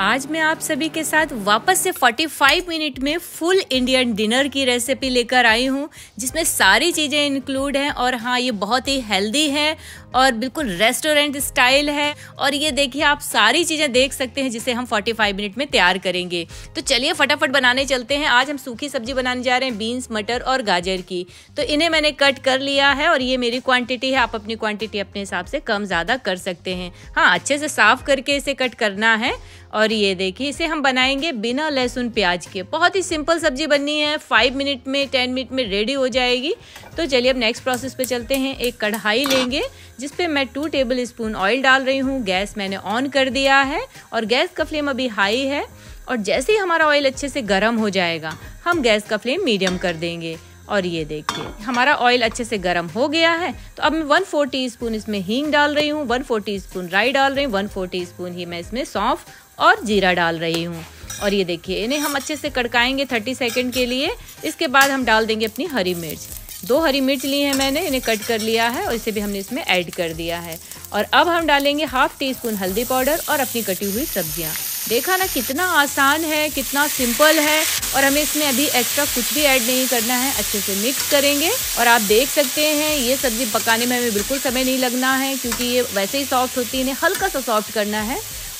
आज मैं आप सभी के साथ वापस से 45 मिनट में फुल इंडियन डिनर की रेसिपी लेकर आई हूँ जिसमें सारी चीज़ें इंक्लूड हैं और हाँ ये बहुत ही हेल्दी है और बिल्कुल रेस्टोरेंट स्टाइल है और ये देखिए आप सारी चीज़ें देख सकते हैं जिसे हम 45 मिनट में तैयार करेंगे तो चलिए फटाफट बनाने चलते हैं आज हम सूखी सब्जी बनाने जा रहे हैं बीन्स मटर और गाजर की तो इन्हें मैंने कट कर लिया है और ये मेरी क्वांटिटी है आप अपनी क्वांटिटी अपने हिसाब से कम ज़्यादा कर सकते हैं हाँ अच्छे से साफ करके इसे कट करना है और ये देखिए इसे हम बनाएंगे बिना लहसुन प्याज के बहुत ही सिंपल सब्जी बननी है फाइव मिनट में टेन मिनट में रेडी हो जाएगी तो चलिए अब नेक्स्ट प्रोसेस पे चलते हैं एक कढ़ाई लेंगे जिस पे मैं टू टेबल स्पून ऑयल डाल रही हूँ गैस मैंने ऑन कर दिया है और गैस का फ्लेम अभी हाई है और जैसे ही हमारा ऑयल अच्छे से गर्म हो जाएगा हम गैस का फ्लेम मीडियम कर देंगे और ये देखिए हमारा ऑयल अच्छे से गर्म हो गया है तो अब मैं वन 4 टीस्पून इसमें हींग डाल रही हूँ वन 4 टीस्पून राई डाल रही हूँ वन 4 टीस्पून स्पून ही मैं इसमें सौंफ और जीरा डाल रही हूँ और ये देखिए इन्हें हम अच्छे से कड़काएंगे थर्टी सेकेंड के लिए इसके बाद हम डाल देंगे अपनी हरी मिर्च दो हरी मिर्च ली है मैंने इन्हें कट कर लिया है और इसे भी हमने इसमें ऐड कर दिया है और अब हम डालेंगे हाफ टी स्पून हल्दी पाउडर और अपनी कटी हुई सब्जियाँ देखा ना कितना आसान है कितना सिंपल है और हमें इसमें अभी एक्स्ट्रा कुछ भी ऐड नहीं करना है अच्छे से मिक्स करेंगे और आप देख सकते हैं ये सब्ज़ी पकाने में हमें बिल्कुल समय नहीं लगना है क्योंकि ये वैसे ही सॉफ्ट होती है इन्हें हल्का सा सॉफ्ट करना है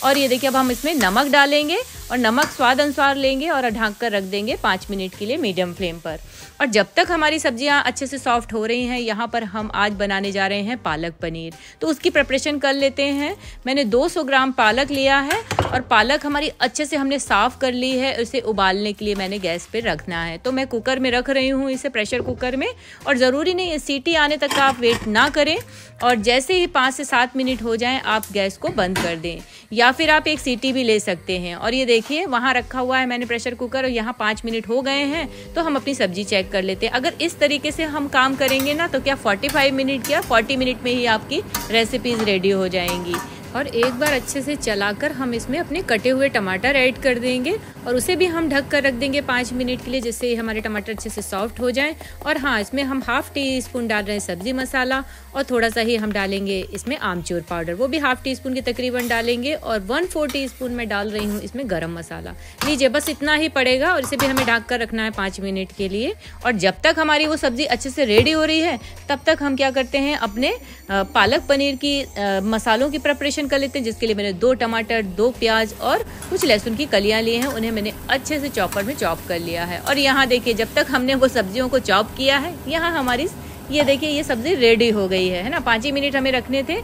और ये देखिए अब हम इसमें नमक डालेंगे और नमक स्वाद अनुसार लेंगे और ढाँक कर रख देंगे पाँच मिनट के लिए मीडियम फ्लेम पर और जब तक हमारी सब्जियाँ अच्छे से सॉफ्ट हो रही हैं यहाँ पर हम आज बनाने जा रहे हैं पालक पनीर तो उसकी प्रिपरेशन कर लेते हैं मैंने 200 ग्राम पालक लिया है और पालक हमारी अच्छे से हमने साफ़ कर ली है उसे उबालने के लिए मैंने गैस पर रखना है तो मैं कुकर में रख रही हूँ इसे प्रेशर कुकर में और ज़रूरी नहीं है सीटी आने तक आप वेट ना करें और जैसे ही पाँच से सात मिनट हो जाएँ आप गैस को बंद कर दें या फिर आप एक सीटी भी ले सकते हैं और ये देखिए वहाँ रखा हुआ है मैंने प्रेशर कुकर और यहाँ पाँच मिनट हो गए हैं तो हम अपनी सब्जी चेक कर लेते हैं अगर इस तरीके से हम काम करेंगे ना तो क्या 45 मिनट क्या 40 मिनट में ही आपकी रेसिपीज़ रेडी हो जाएंगी और एक बार अच्छे से चलाकर हम इसमें अपने कटे हुए टमाटर ऐड कर देंगे और उसे भी हम ढक कर रख देंगे पाँच मिनट के लिए जिससे हमारे टमाटर अच्छे से सॉफ्ट हो जाएं और हाँ इसमें हम हाफ़ टी स्पून डाल रहे हैं सब्ज़ी मसाला और थोड़ा सा ही हम डालेंगे इसमें आमचूर पाउडर वो भी हाफ़ टी स्पून के तकरीबन डालेंगे और वन फोर टी स्पून मैं डाल रही हूँ इसमें गर्म मसाला लीजिए बस इतना ही पड़ेगा और इसे भी हमें ढक कर रखना है पाँच मिनट के लिए और जब तक हमारी वो सब्ज़ी अच्छे से रेडी हो रही है तब तक हम क्या करते हैं अपने पालक पनीर की मसालों की प्रपरेशन मैरिनेशन कर लेते हैं जिसके लिए मैंने दो टमाटर दो प्याज और कुछ लहसुन की कलियाँ लिए हैं उन्हें मैंने अच्छे से चॉपर में चॉप कर लिया है और यहाँ देखिए जब तक हमने वो सब्जियों को चॉप किया है यहाँ हमारी ये देखिए ये सब्ज़ी रेडी हो गई है है ना पाँच ही मिनट हमें रखने थे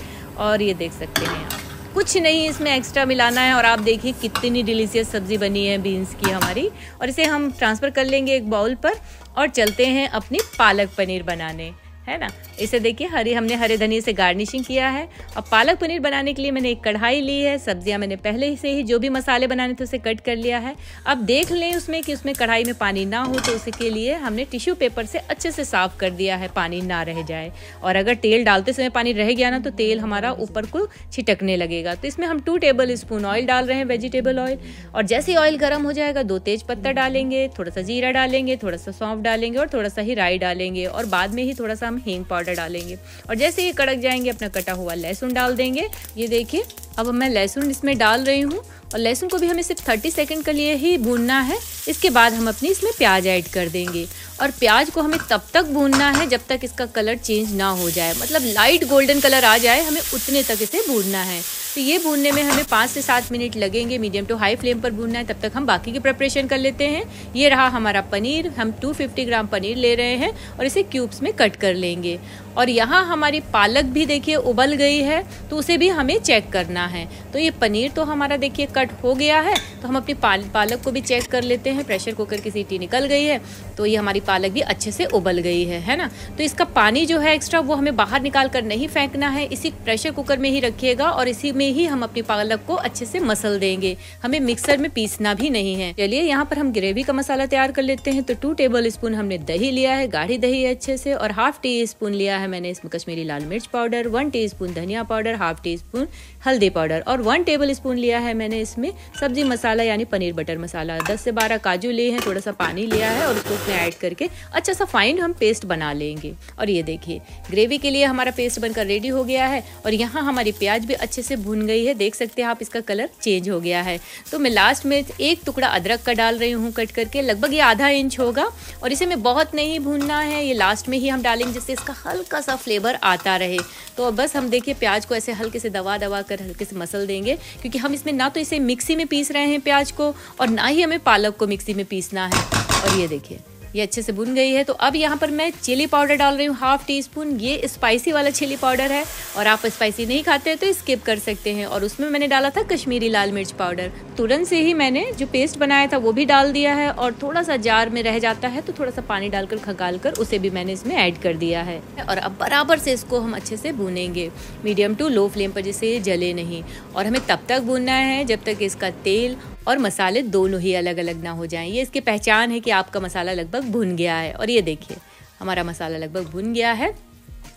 और ये देख सकते हैं आप कुछ नहीं इसमें एक्स्ट्रा मिलाना है और आप देखिए कितनी डिलीशियस सब्ज़ी बनी है बीन्स की हमारी और इसे हम ट्रांसफ़र कर लेंगे एक बाउल पर और चलते हैं अपनी पालक पनीर बनाने है ना इसे देखिए हरी हमने हरे धनिए से गार्निशिंग किया है अब पालक पनीर बनाने के लिए मैंने एक कढ़ाई ली है सब्जियां मैंने पहले से ही जो भी मसाले बनाने थे उसे कट कर लिया है अब देख लें उसमें कि उसमें कढ़ाई में पानी ना हो तो उसके लिए हमने टिश्यू पेपर से अच्छे से साफ कर दिया है पानी ना रह जाए और अगर तेल डालते समय पानी रह गया ना तो तेल हमारा ऊपर को छिटकने लगेगा तो इसमें हम टू टेबल स्पून ऑयल डाल रहे हैं वेजिटेबल ऑयल और जैसे ही ऑयल गर्म हो जाएगा दो तेज पत्ता डालेंगे थोड़ा सा जीरा डालेंगे थोड़ा सा सौंफ डालेंगे और थोड़ा सा ही राई डालेंगे और बाद में ही थोड़ा सा हम हींग पाउडर डालेंगे और जैसे ये कड़क जाएंगे अपना कटा हुआ लहसुन डाल देंगे ये देखिए अब मैं लहसुन इसमें डाल रही हूँ और लहसुन को भी हमें सिर्फ 30 सेकंड के लिए ही भूनना है इसके बाद हम अपनी इसमें प्याज ऐड कर देंगे और प्याज को हमें तब तक भूनना है जब तक इसका कलर चेंज ना हो जाए मतलब लाइट गोल्डन कलर आ जाए हमें उतने तक इसे भूनना है तो ये भूनने में हमें पाँच से सात मिनट लगेंगे मीडियम टू हाई फ्लेम पर भूनना है तब तक हम बाकी की प्रिपरेशन कर लेते हैं ये रहा हमारा पनीर हम 250 ग्राम पनीर ले रहे हैं और इसे क्यूब्स में कट कर लेंगे और यहाँ हमारी पालक भी देखिए उबल गई है तो उसे भी हमें चेक करना है तो ये पनीर तो हमारा देखिए कट हो गया है तो हम अपनी पाल, पालक को भी चेक कर लेते हैं प्रेशर कुकर की सीटी निकल गई है तो ये हमारी पालक भी अच्छे से उबल गई है है ना तो इसका पानी जो है एक्स्ट्रा वो हमें बाहर निकाल कर नहीं फेंकना है इसी प्रेशर कुकर में ही रखिएगा और इसी में ही हम अपनी पालक को अच्छे से मसल देंगे हमें मिक्सर में पीसना भी नहीं है चलिए यहाँ पर हम ग्रेवी का मसाला तैयार कर लेते हैं तो टू टेबल स्पून हमने दही लिया है गाढ़ी दही अच्छे से और हाफ टी स्पून लिया है है मैंने इसमें कश्मीरी लाल मिर्च पाउडर वन टी धनिया पाउडर हाफ टी स्पून हल्दी पाउडर और वन टेबल स्पून लिया है मैंने इसमें सब्जी मसाला यानी पनीर बटर मसाला दस से बारह काजू लिए हैं थोड़ा सा पानी लिया है और उसको उसमें ऐड करके अच्छा सा फाइन हम पेस्ट बना लेंगे और ये देखिए ग्रेवी के लिए हमारा पेस्ट बनकर रेडी हो गया है और यहाँ हमारी प्याज भी अच्छे से भुन गई है देख सकते हैं आप इसका कलर चेंज हो गया है तो मैं लास्ट में एक टुकड़ा अदरक का डाल रही हूँ कट करके लगभग ये आधा इंच होगा और इसे मैं बहुत नहीं भूनना है ये लास्ट में ही हम डालेंगे जिससे इसका हल्का हल्का सा फ्लेवर आता रहे तो बस हम देखिए प्याज को ऐसे हल्के से दबा दबा कर हल्के से मसल देंगे क्योंकि हम इसमें ना तो इसे मिक्सी में पीस रहे हैं प्याज को और ना ही हमें पालक को मिक्सी में पीसना है और ये देखिए ये अच्छे से भुन गई है तो अब यहाँ पर मैं चिली पाउडर डाल रही हूँ हाफ टी स्पून ये स्पाइसी वाला चिली पाउडर है और आप स्पाइसी नहीं खाते हैं तो स्किप कर सकते हैं और उसमें मैंने डाला था कश्मीरी लाल मिर्च पाउडर तुरंत से ही मैंने जो पेस्ट बनाया था वो भी डाल दिया है और थोड़ा सा जार में रह जाता है तो थोड़ा सा पानी डालकर खगाल कर उसे भी मैंने इसमें ऐड कर दिया है और अब बराबर से इसको हम अच्छे से भूनेंगे मीडियम टू लो फ्लेम पर जैसे ये जले नहीं और हमें तब तक भूनना है जब तक इसका तेल और मसाले दोनों ही अलग अलग ना हो जाएं ये इसकी पहचान है कि आपका मसाला लगभग भुन गया है और ये देखिए हमारा मसाला लगभग भुन गया है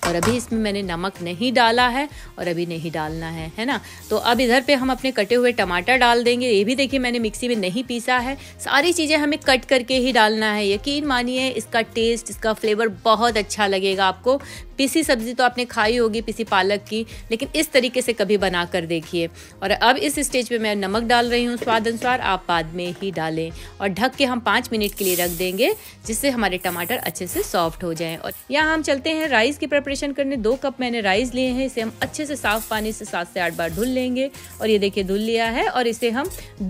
और अभी इसमें मैंने नमक नहीं डाला है और अभी नहीं डालना है है ना तो अब इधर पे हम अपने कटे हुए टमाटर डाल देंगे ये भी देखिए मैंने मिक्सी में नहीं पीसा है सारी चीज़ें हमें कट करके ही डालना है यकीन मानिए इसका टेस्ट इसका फ्लेवर बहुत अच्छा लगेगा आपको पीसी सब्जी तो आपने खाई होगी पीसी पालक की लेकिन इस तरीके से कभी बना कर देखिए और अब इस स्टेज पे मैं नमक डाल रही हूँ स्वाद अनुसार आप बाद में ही डालें और ढक के हम पाँच मिनट के लिए रख देंगे जिससे हमारे टमाटर अच्छे से सॉफ्ट हो जाएँ और यहाँ हम चलते हैं राइस की प्रिपरेशन करने दो कप मैंने राइस लिए हैं इसे हम अच्छे से साफ पानी से सात से आठ बार धुल लेंगे और ये देखिए धुल लिया है और इसे हम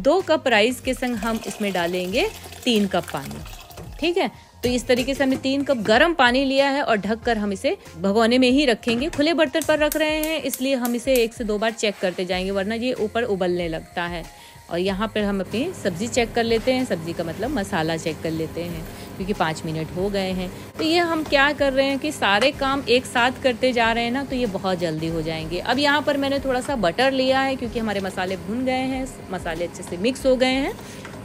दो कप राइस के संग हम इसमें डालेंगे तीन कप पानी ठीक है तो इस तरीके से हमें तीन कप गर्म पानी लिया है और ढक कर हम इसे भगोने में ही रखेंगे खुले बर्तन पर रख रहे हैं इसलिए हम इसे एक से दो बार चेक करते जाएंगे वरना ये ऊपर उबलने लगता है और यहाँ पर हम अपनी सब्ज़ी चेक कर लेते हैं सब्ज़ी का मतलब मसाला चेक कर लेते हैं क्योंकि पाँच मिनट हो गए हैं तो ये हम क्या कर रहे हैं कि सारे काम एक साथ करते जा रहे हैं ना तो ये बहुत जल्दी हो जाएंगे अब यहाँ पर मैंने थोड़ा सा बटर लिया है क्योंकि हमारे मसाले भुन गए हैं मसाले अच्छे से मिक्स हो गए हैं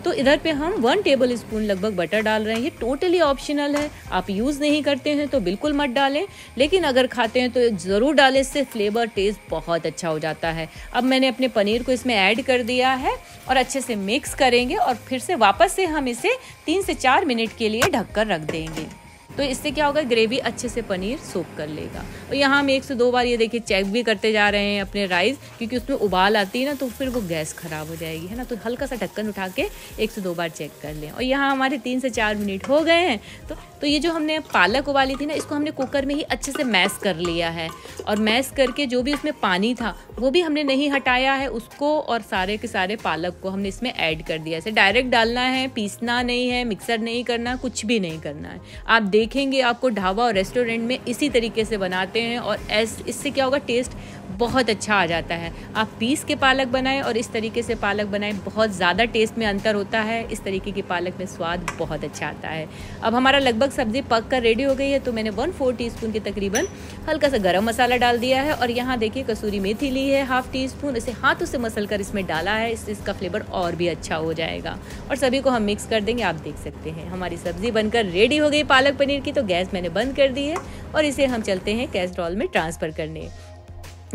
तो इधर पे हम वन टेबल स्पून लगभग बटर डाल रहे हैं ये टोटली ऑप्शनल है आप यूज़ नहीं करते हैं तो बिल्कुल मत डालें लेकिन अगर खाते हैं तो ज़रूर डालें इससे फ्लेवर टेस्ट बहुत अच्छा हो जाता है अब मैंने अपने पनीर को इसमें ऐड कर दिया है और अच्छे से मिक्स करेंगे और फिर से वापस से हम इसे तीन से चार मिनट के लिए ढककर रख देंगे तो इससे क्या होगा ग्रेवी अच्छे से पनीर सोप कर लेगा और यहाँ हम एक से दो बार ये देखिए चेक भी करते जा रहे हैं अपने राइस क्योंकि उसमें उबाल आती है ना तो फिर वो गैस ख़राब हो जाएगी है ना तो हल्का सा ढक्कन उठा के एक से दो बार चेक कर लें और यहाँ हमारे तीन से चार मिनट हो गए हैं तो तो ये जो हमने पालक उबाली थी ना इसको हमने कुकर में ही अच्छे से मैस कर लिया है और मैस करके जो भी उसमें पानी था वो भी हमने नहीं हटाया है उसको और सारे के सारे पालक को हमने इसमें ऐड कर दिया इसे डायरेक्ट डालना है पीसना नहीं है मिक्सर नहीं करना कुछ भी नहीं करना है आप देख देखेंगे आपको ढाबा और रेस्टोरेंट में इसी तरीके से बनाते हैं और एस इससे क्या होगा टेस्ट बहुत अच्छा आ जाता है आप पीस के पालक बनाएं और इस तरीके से पालक बनाएं बहुत ज़्यादा टेस्ट में अंतर होता है इस तरीके की पालक में स्वाद बहुत अच्छा आता है अब हमारा लगभग सब्ज़ी पक कर रेडी हो गई है तो मैंने वन फोर टी स्पून के तकरीबन हल्का सा गर्म मसाला डाल दिया है और यहाँ देखिए कसूरी मेथी ली है हाफ टी स्पून इसे हाथों से मसल कर इसमें डाला है इससे इसका फ्लेवर और भी अच्छा हो जाएगा और सभी को हम मिक्स कर देंगे आप देख सकते हैं हमारी सब्ज़ी बनकर रेडी हो गई पालक पनीर की तो गैस मैंने बंद कर दी है और इसे हम चलते हैं कैस्ट्रॉल में ट्रांसफ़र करने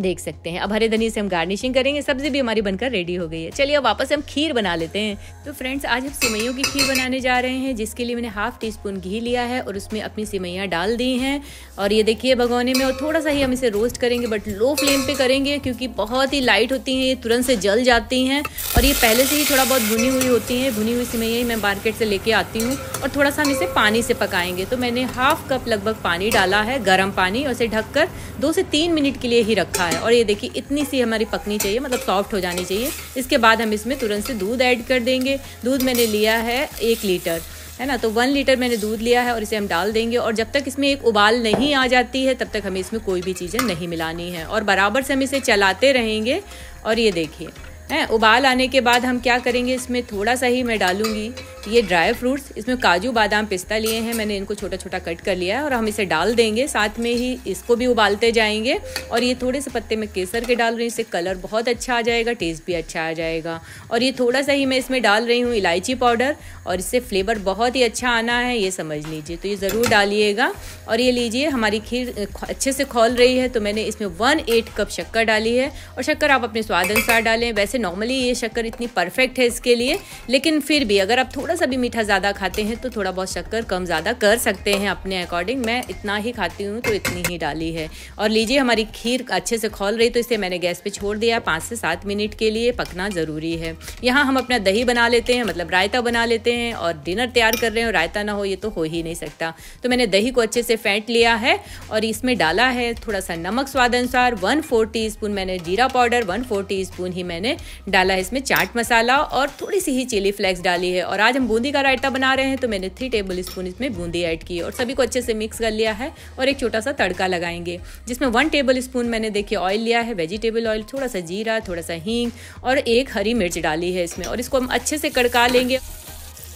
देख सकते हैं अब हरे धनी से हम गार्निशिंग करेंगे सब्जी भी हमारी बनकर रेडी हो गई है चलिए अब वापस हम खीर बना लेते हैं तो फ्रेंड्स आज हम सिमैयों की खीर बनाने जा रहे हैं जिसके लिए मैंने हाफ टी स्पून घी लिया है और उसमें अपनी सिमैयाँ डाल दी हैं और ये देखिए भगोने में और थोड़ा सा ही हम इसे रोस्ट करेंगे बट लो फ्लेम पर करेंगे क्योंकि बहुत ही लाइट होती हैं ये तुरंत से जल जाती हैं और ये पहले से ही थोड़ा बहुत भुनी हुई होती हैं भुनी हुई ही मैं मार्केट से लेके आती हूँ और थोड़ा सा हम इसे पानी से पकाएंगे तो मैंने हाफ कप लगभग पानी डाला है गर्म पानी और इसे ढककर दो से तीन मिनट के लिए ही रखा है और ये देखिए इतनी सी हमारी पकनी चाहिए मतलब सॉफ्ट हो जानी चाहिए इसके बाद हम इसमें तुरंत से दूध ऐड कर देंगे दूध मैंने लिया है एक लीटर है ना तो वन लीटर मैंने दूध लिया है और इसे हम डाल देंगे और जब तक इसमें एक उबाल नहीं आ जाती है तब तक हमें इसमें कोई भी चीज़ें नहीं मिलानी है और बराबर से हम इसे चलाते रहेंगे और ये देखिए है उबाल आने के बाद हम क्या करेंगे इसमें थोड़ा सा ही मैं डालूंगी तो ये ड्राई फ्रूट्स इसमें काजू बादाम पिस्ता लिए हैं मैंने इनको छोटा छोटा कट कर लिया है और हम इसे डाल देंगे साथ में ही इसको भी उबालते जाएंगे और ये थोड़े से पत्ते में केसर के डाल रही हूँ इससे कलर बहुत अच्छा आ जाएगा टेस्ट भी अच्छा आ जाएगा और ये थोड़ा सा ही मैं इसमें डाल रही हूँ इलायची पाउडर और इससे फ्लेवर बहुत ही अच्छा आना है ये समझ लीजिए तो ये ज़रूर डालिएगा और ये लीजिए हमारी खीर अच्छे से खोल रही है तो मैंने इसमें वन एट कप शक्कर डाली है और शक्कर आप अपने स्वाद अनुसार डालें वैसे नॉर्मली ये शक्कर इतनी परफेक्ट है इसके लिए लेकिन फिर भी अगर आप थोड़ा सा भी मीठा ज़्यादा खाते हैं तो थोड़ा बहुत शक्कर कम ज़्यादा कर सकते हैं अपने अकॉर्डिंग मैं इतना ही खाती हूँ तो इतनी ही डाली है और लीजिए हमारी खीर अच्छे से खोल रही तो इसे मैंने गैस पर छोड़ दिया पाँच से सात मिनट के लिए पकना ज़रूरी है यहाँ हम अपना दही बना लेते हैं मतलब रायता बना लेते हैं और डिनर तैयार कर रहे हैं रायता ना हो ये तो हो ही नहीं सकता तो मैंने दही को अच्छे से फेंट लिया है और इसमें डाला है थोड़ा सा नमक स्वाद अनुसार वन फोर टी स्पून मैंने जीरा powder one four teaspoon ही मैंने डाला है इसमें चाट मसाला और थोड़ी सी ही चिली फ्लेक्स डाली है और आज हम बूंदी का रायता बना रहे हैं तो मैंने थ्री टेबल स्पून इसमें बूंदी ऐड की और सभी को अच्छे से मिक्स कर लिया है और एक छोटा सा तड़का लगाएंगे जिसमें वन टेबल स्पून मैंने देखिए ऑयल लिया है वेजिटेबल ऑयल थोड़ा सा जीरा थोड़ा सा हींग और एक हरी मिर्च डाली है इसमें और इसको हम अच्छे से कड़का लेंगे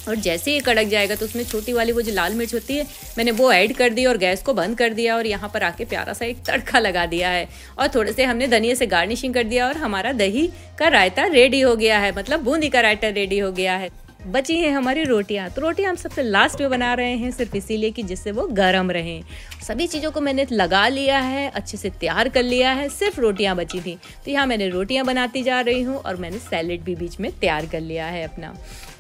और जैसे ही कड़क जाएगा तो उसमें छोटी वाली वो जो लाल मिर्च होती है मैंने वो ऐड कर दी और गैस को बंद कर दिया और यहाँ पर आके प्यारा सा एक तड़का लगा दिया है और थोड़े से हमने धनिया से गार्निशिंग कर दिया और हमारा दही का रायता रेडी हो गया है मतलब बूंदी का रायता रेडी हो गया है बची हैं हमारी रोटियाँ तो रोटियां हम सबसे लास्ट में बना रहे हैं सिर्फ इसीलिए कि जिससे वो गर्म रहें सभी चीज़ों को मैंने लगा लिया है अच्छे से तैयार कर लिया है सिर्फ रोटियाँ बची थी तो यहाँ मैंने रोटियाँ बनाती जा रही हूँ और मैंने सैलेड भी बीच में तैयार कर लिया है अपना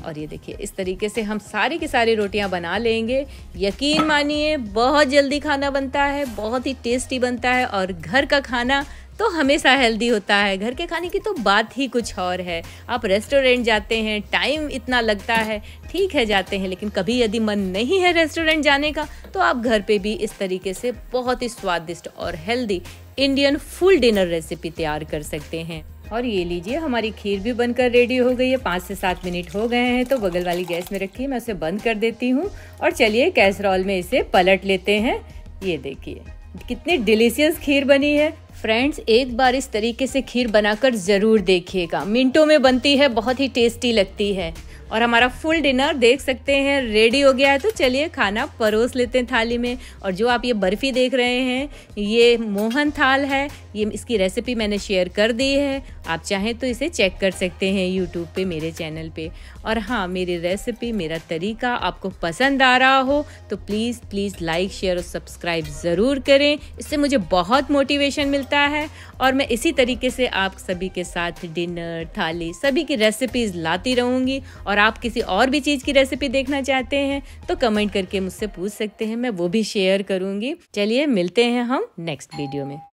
और ये देखिए इस तरीके से हम सारी की सारी रोटियाँ बना लेंगे यकीन मानिए बहुत जल्दी खाना बनता है बहुत ही टेस्टी बनता है और घर का खाना तो हमेशा हेल्दी होता है घर के खाने की तो बात ही कुछ और है आप रेस्टोरेंट जाते हैं टाइम इतना लगता है ठीक है जाते हैं लेकिन कभी यदि मन नहीं है रेस्टोरेंट जाने का तो आप घर पे भी इस तरीके से बहुत ही स्वादिष्ट और healthy Indian full dinner recipe तैयार कर सकते हैं और ये लीजिए हमारी खीर भी बनकर रेडी हो गई है पाँच से सात मिनट हो गए हैं तो बगल वाली गैस में रखिए मैं उसे बंद कर देती हूँ और चलिए कैसरॉल में इसे पलट लेते हैं ये देखिए कितनी डिलीशियस खीर बनी है फ्रेंड्स एक बार इस तरीके से खीर बनाकर ज़रूर देखिएगा मिनटों में बनती है बहुत ही टेस्टी लगती है और हमारा फुल डिनर देख सकते हैं रेडी हो गया है तो चलिए खाना परोस लेते हैं थाली में और जो आप ये बर्फ़ी देख रहे हैं ये मोहन थाल है ये इसकी रेसिपी मैंने शेयर कर दी है आप चाहें तो इसे चेक कर सकते हैं यूट्यूब पे मेरे चैनल पे और हाँ मेरी रेसिपी मेरा तरीका आपको पसंद आ रहा हो तो प्लीज़ प्लीज़ लाइक शेयर और सब्सक्राइब ज़रूर करें इससे मुझे बहुत मोटिवेशन मिलता है और मैं इसी तरीके से आप सभी के साथ डिनर थाली सभी की रेसिपीज़ लाती रहूँगी और आप किसी और भी चीज़ की रेसिपी देखना चाहते हैं तो कमेंट करके मुझसे पूछ सकते हैं मैं वो भी शेयर करूँगी चलिए मिलते हैं हम नेक्स्ट वीडियो में